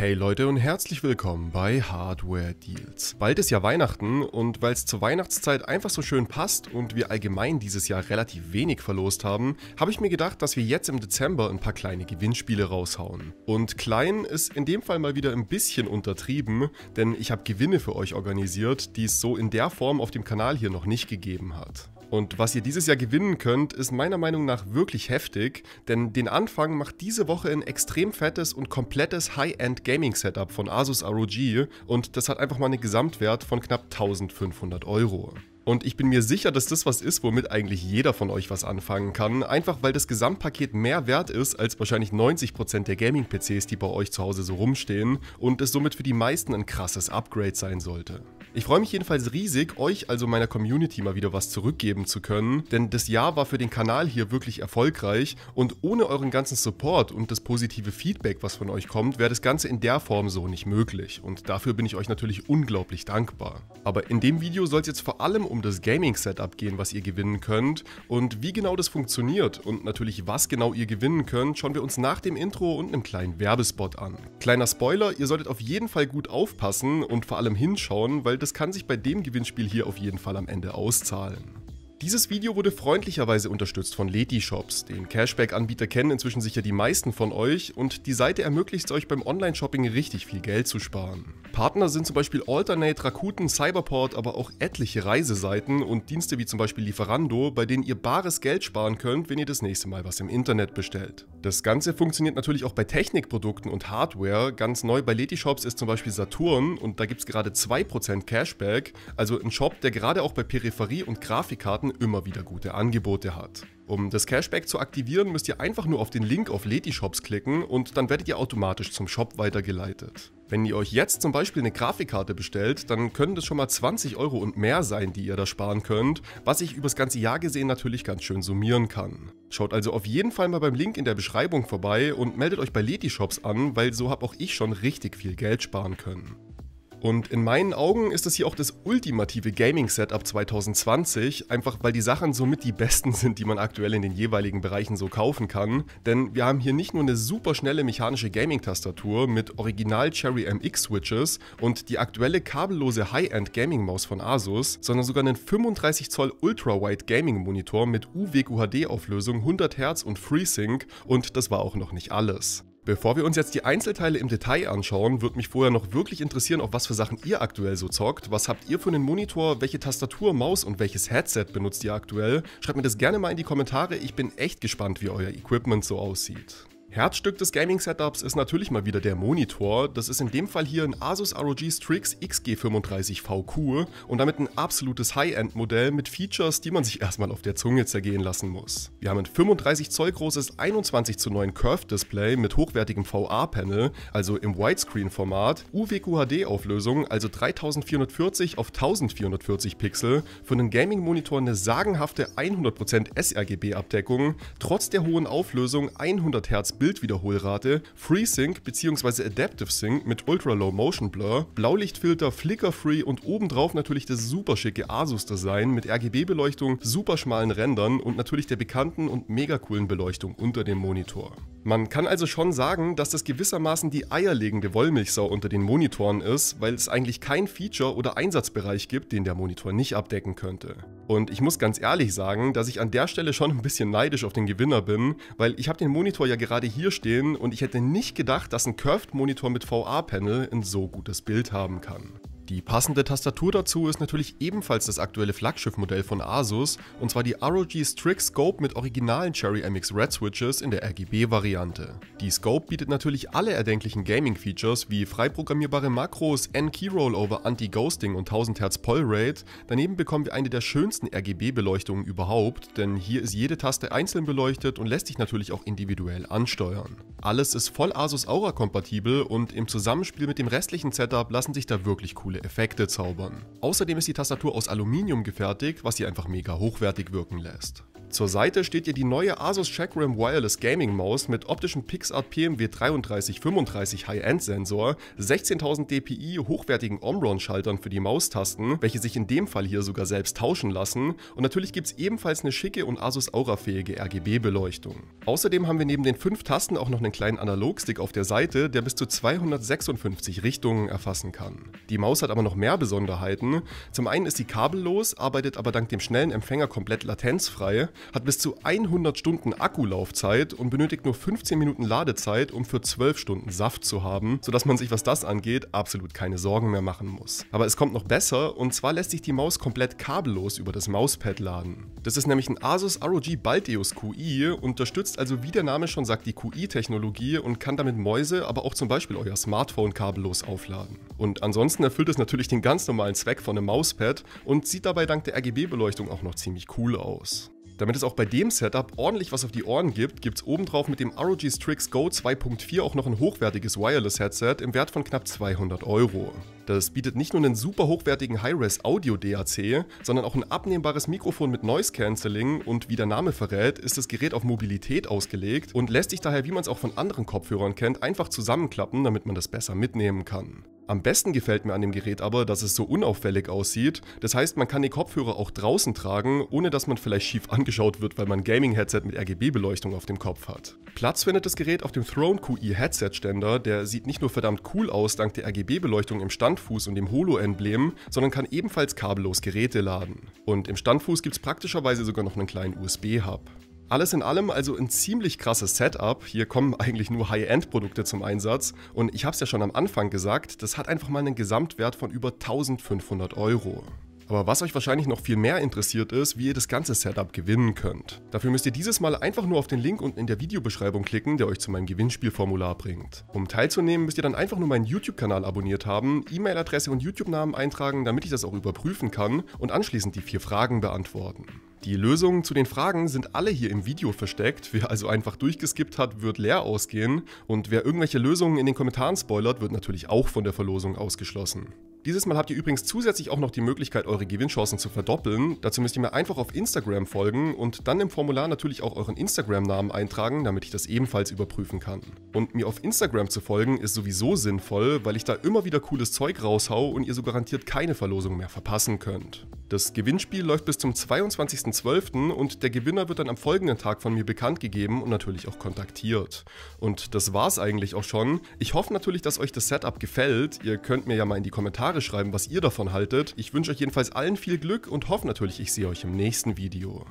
Hey Leute und herzlich willkommen bei Hardware Deals. Bald ist ja Weihnachten und weil es zur Weihnachtszeit einfach so schön passt und wir allgemein dieses Jahr relativ wenig verlost haben, habe ich mir gedacht, dass wir jetzt im Dezember ein paar kleine Gewinnspiele raushauen. Und klein ist in dem Fall mal wieder ein bisschen untertrieben, denn ich habe Gewinne für euch organisiert, die es so in der Form auf dem Kanal hier noch nicht gegeben hat. Und was ihr dieses Jahr gewinnen könnt, ist meiner Meinung nach wirklich heftig, denn den Anfang macht diese Woche ein extrem fettes und komplettes High-End Gaming Setup von Asus ROG und das hat einfach mal einen Gesamtwert von knapp 1500 Euro. Und ich bin mir sicher, dass das was ist, womit eigentlich jeder von euch was anfangen kann. Einfach weil das Gesamtpaket mehr wert ist als wahrscheinlich 90% der Gaming-PCs, die bei euch zu Hause so rumstehen. Und es somit für die meisten ein krasses Upgrade sein sollte. Ich freue mich jedenfalls riesig, euch also meiner Community mal wieder was zurückgeben zu können, denn das Jahr war für den Kanal hier wirklich erfolgreich und ohne euren ganzen Support und das positive Feedback, was von euch kommt, wäre das Ganze in der Form so nicht möglich und dafür bin ich euch natürlich unglaublich dankbar. Aber in dem Video soll es jetzt vor allem um um das Gaming-Setup gehen, was ihr gewinnen könnt. Und wie genau das funktioniert und natürlich was genau ihr gewinnen könnt, schauen wir uns nach dem Intro und einem kleinen Werbespot an. Kleiner Spoiler, ihr solltet auf jeden Fall gut aufpassen und vor allem hinschauen, weil das kann sich bei dem Gewinnspiel hier auf jeden Fall am Ende auszahlen. Dieses Video wurde freundlicherweise unterstützt von Leti Shops. Den Cashback-Anbieter kennen inzwischen sicher die meisten von euch und die Seite ermöglicht es euch beim Online-Shopping richtig viel Geld zu sparen. Partner sind zum Beispiel Alternate, Rakuten, Cyberport, aber auch etliche Reiseseiten und Dienste wie zum Beispiel Lieferando, bei denen ihr bares Geld sparen könnt, wenn ihr das nächste Mal was im Internet bestellt. Das Ganze funktioniert natürlich auch bei Technikprodukten und Hardware. Ganz neu bei Leti-Shops ist zum Beispiel Saturn und da gibt es gerade 2% Cashback, also ein Shop, der gerade auch bei Peripherie und Grafikkarten immer wieder gute Angebote hat. Um das Cashback zu aktivieren, müsst ihr einfach nur auf den Link auf Letyshops klicken und dann werdet ihr automatisch zum Shop weitergeleitet. Wenn ihr euch jetzt zum Beispiel eine Grafikkarte bestellt, dann können das schon mal 20 Euro und mehr sein, die ihr da sparen könnt, was sich übers ganze Jahr gesehen natürlich ganz schön summieren kann. Schaut also auf jeden Fall mal beim Link in der Beschreibung vorbei und meldet euch bei Letyshops an, weil so hab auch ich schon richtig viel Geld sparen können. Und in meinen Augen ist das hier auch das ultimative Gaming-Setup 2020, einfach weil die Sachen somit die besten sind, die man aktuell in den jeweiligen Bereichen so kaufen kann. Denn wir haben hier nicht nur eine super schnelle mechanische Gaming-Tastatur mit original Cherry MX-Switches und die aktuelle kabellose High-End Gaming-Maus von Asus, sondern sogar einen 35 Zoll Ultra-Wide Gaming-Monitor mit UWQHD-Auflösung, 100 Hz und FreeSync und das war auch noch nicht alles. Bevor wir uns jetzt die Einzelteile im Detail anschauen, würde mich vorher noch wirklich interessieren, auf was für Sachen ihr aktuell so zockt. Was habt ihr für einen Monitor? Welche Tastatur, Maus und welches Headset benutzt ihr aktuell? Schreibt mir das gerne mal in die Kommentare. Ich bin echt gespannt, wie euer Equipment so aussieht. Herzstück des Gaming-Setups ist natürlich mal wieder der Monitor. Das ist in dem Fall hier ein Asus ROG Strix XG35VQ und damit ein absolutes High-End-Modell mit Features, die man sich erstmal auf der Zunge zergehen lassen muss. Wir haben ein 35 Zoll großes 21 zu 9 Curved-Display mit hochwertigem VA-Panel, also im Widescreen-Format, UWQHD-Auflösung, also 3440 auf 1440 Pixel, für einen Gaming-Monitor eine sagenhafte 100% sRGB-Abdeckung, trotz der hohen Auflösung 100 Hz Bildwiederholrate, FreeSync bzw. Adaptive Sync mit Ultra Low Motion Blur, Blaulichtfilter Flicker Free und obendrauf natürlich das super schicke Asus Design mit RGB-Beleuchtung, super schmalen Rändern und natürlich der bekannten und mega coolen Beleuchtung unter dem Monitor. Man kann also schon sagen, dass das gewissermaßen die eierlegende Wollmilchsau unter den Monitoren ist, weil es eigentlich kein Feature oder Einsatzbereich gibt, den der Monitor nicht abdecken könnte. Und ich muss ganz ehrlich sagen, dass ich an der Stelle schon ein bisschen neidisch auf den Gewinner bin, weil ich habe den Monitor ja gerade hier stehen und ich hätte nicht gedacht, dass ein Curved Monitor mit VA-Panel ein so gutes Bild haben kann. Die passende Tastatur dazu ist natürlich ebenfalls das aktuelle Flaggschiffmodell von Asus, und zwar die ROG Strix Scope mit originalen Cherry MX Red Switches in der RGB-Variante. Die Scope bietet natürlich alle erdenklichen Gaming-Features wie frei programmierbare Makros, N-Key-Rollover, Anti-Ghosting und 1000 Hz Poll-Rate. Daneben bekommen wir eine der schönsten RGB-Beleuchtungen überhaupt, denn hier ist jede Taste einzeln beleuchtet und lässt sich natürlich auch individuell ansteuern. Alles ist voll Asus Aura kompatibel und im Zusammenspiel mit dem restlichen Setup lassen sich da wirklich coole coole Effekte zaubern. Außerdem ist die Tastatur aus Aluminium gefertigt, was sie einfach mega hochwertig wirken lässt. Zur Seite steht ihr die neue Asus Chakram Wireless Gaming Maus mit optischem PixArt PMW 3335 High-End Sensor, 16.000 dpi hochwertigen Omron Schaltern für die Maustasten, welche sich in dem Fall hier sogar selbst tauschen lassen und natürlich gibt es ebenfalls eine schicke und Asus Aura fähige RGB Beleuchtung. Außerdem haben wir neben den fünf Tasten auch noch einen kleinen Analogstick auf der Seite, der bis zu 256 Richtungen erfassen kann. Die Maus hat aber noch mehr Besonderheiten. Zum einen ist sie kabellos, arbeitet aber dank dem schnellen Empfänger komplett latenzfrei hat bis zu 100 Stunden Akkulaufzeit und benötigt nur 15 Minuten Ladezeit, um für 12 Stunden Saft zu haben, sodass man sich, was das angeht, absolut keine Sorgen mehr machen muss. Aber es kommt noch besser und zwar lässt sich die Maus komplett kabellos über das Mauspad laden. Das ist nämlich ein Asus ROG Baldeus QI, unterstützt also wie der Name schon sagt die QI-Technologie und kann damit Mäuse, aber auch zum Beispiel euer Smartphone kabellos aufladen. Und ansonsten erfüllt es natürlich den ganz normalen Zweck von einem Mauspad und sieht dabei dank der RGB-Beleuchtung auch noch ziemlich cool aus. Damit es auch bei dem Setup ordentlich was auf die Ohren gibt, gibt's obendrauf mit dem ROG Strix Go 2.4 auch noch ein hochwertiges Wireless-Headset im Wert von knapp 200 Euro. Das bietet nicht nur einen super hochwertigen Hi-Res Audio DAC, sondern auch ein abnehmbares Mikrofon mit Noise Cancelling und wie der Name verrät, ist das Gerät auf Mobilität ausgelegt und lässt sich daher, wie man es auch von anderen Kopfhörern kennt, einfach zusammenklappen, damit man das besser mitnehmen kann. Am besten gefällt mir an dem Gerät aber, dass es so unauffällig aussieht. Das heißt, man kann die Kopfhörer auch draußen tragen, ohne dass man vielleicht schief angeschaut wird, weil man ein Gaming-Headset mit RGB-Beleuchtung auf dem Kopf hat. Platz findet das Gerät auf dem Throne QI Headset-Ständer, der sieht nicht nur verdammt cool aus dank der RGB-Beleuchtung im Standfuß und dem Holo-Emblem, sondern kann ebenfalls kabellos Geräte laden. Und im Standfuß gibt es praktischerweise sogar noch einen kleinen USB-Hub. Alles in allem also ein ziemlich krasses Setup. Hier kommen eigentlich nur High-End-Produkte zum Einsatz. Und ich habe es ja schon am Anfang gesagt, das hat einfach mal einen Gesamtwert von über 1500 Euro. Aber was euch wahrscheinlich noch viel mehr interessiert ist, wie ihr das ganze Setup gewinnen könnt. Dafür müsst ihr dieses Mal einfach nur auf den Link unten in der Videobeschreibung klicken, der euch zu meinem Gewinnspielformular bringt. Um teilzunehmen, müsst ihr dann einfach nur meinen YouTube-Kanal abonniert haben, E-Mail-Adresse und YouTube-Namen eintragen, damit ich das auch überprüfen kann und anschließend die vier Fragen beantworten. Die Lösungen zu den Fragen sind alle hier im Video versteckt, wer also einfach durchgeskippt hat, wird leer ausgehen und wer irgendwelche Lösungen in den Kommentaren spoilert, wird natürlich auch von der Verlosung ausgeschlossen. Dieses Mal habt ihr übrigens zusätzlich auch noch die Möglichkeit, eure Gewinnchancen zu verdoppeln. Dazu müsst ihr mir einfach auf Instagram folgen und dann im Formular natürlich auch euren Instagram-Namen eintragen, damit ich das ebenfalls überprüfen kann. Und mir auf Instagram zu folgen ist sowieso sinnvoll, weil ich da immer wieder cooles Zeug raushau und ihr so garantiert keine Verlosung mehr verpassen könnt. Das Gewinnspiel läuft bis zum 22.12. und der Gewinner wird dann am folgenden Tag von mir bekannt gegeben und natürlich auch kontaktiert. Und das war's eigentlich auch schon. Ich hoffe natürlich, dass euch das Setup gefällt. Ihr könnt mir ja mal in die Kommentare schreiben, was ihr davon haltet. Ich wünsche euch jedenfalls allen viel Glück und hoffe natürlich, ich sehe euch im nächsten Video.